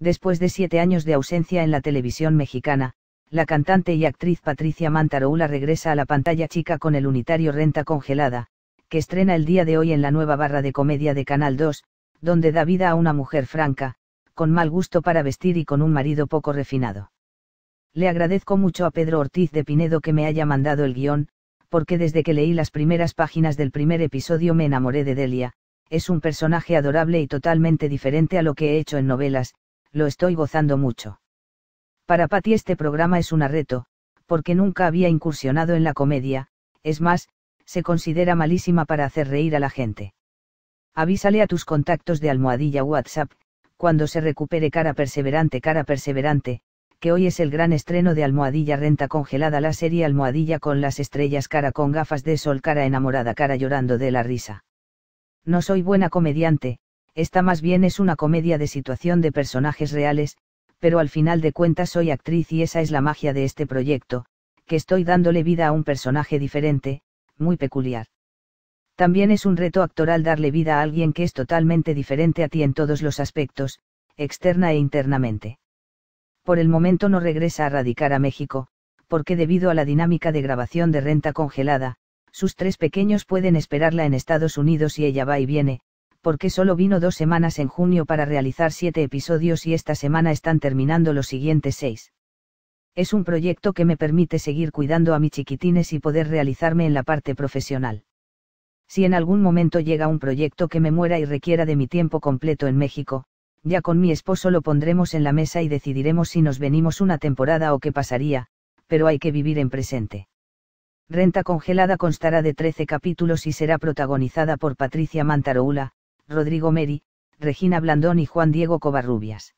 Después de siete años de ausencia en la televisión mexicana, la cantante y actriz Patricia Mantaroula regresa a la pantalla chica con el unitario Renta Congelada, que estrena el día de hoy en la nueva barra de comedia de Canal 2, donde da vida a una mujer franca, con mal gusto para vestir y con un marido poco refinado. Le agradezco mucho a Pedro Ortiz de Pinedo que me haya mandado el guión, porque desde que leí las primeras páginas del primer episodio me enamoré de Delia, es un personaje adorable y totalmente diferente a lo que he hecho en novelas, lo estoy gozando mucho. Para Patty este programa es un reto, porque nunca había incursionado en la comedia, es más, se considera malísima para hacer reír a la gente. Avísale a tus contactos de almohadilla WhatsApp, cuando se recupere cara perseverante, cara perseverante, que hoy es el gran estreno de Almohadilla Renta Congelada, la serie Almohadilla con las estrellas, cara con gafas de sol, cara enamorada, cara llorando de la risa. No soy buena comediante, esta más bien es una comedia de situación de personajes reales, pero al final de cuentas soy actriz y esa es la magia de este proyecto, que estoy dándole vida a un personaje diferente, muy peculiar. También es un reto actoral darle vida a alguien que es totalmente diferente a ti en todos los aspectos, externa e internamente. Por el momento no regresa a radicar a México, porque debido a la dinámica de grabación de renta congelada, sus tres pequeños pueden esperarla en Estados Unidos y ella va y viene, porque solo vino dos semanas en junio para realizar siete episodios y esta semana están terminando los siguientes seis. Es un proyecto que me permite seguir cuidando a mis chiquitines y poder realizarme en la parte profesional. Si en algún momento llega un proyecto que me muera y requiera de mi tiempo completo en México, ya con mi esposo lo pondremos en la mesa y decidiremos si nos venimos una temporada o qué pasaría, pero hay que vivir en presente. Renta Congelada constará de 13 capítulos y será protagonizada por Patricia Mantaroula, Rodrigo Meri, Regina Blandón y Juan Diego Covarrubias.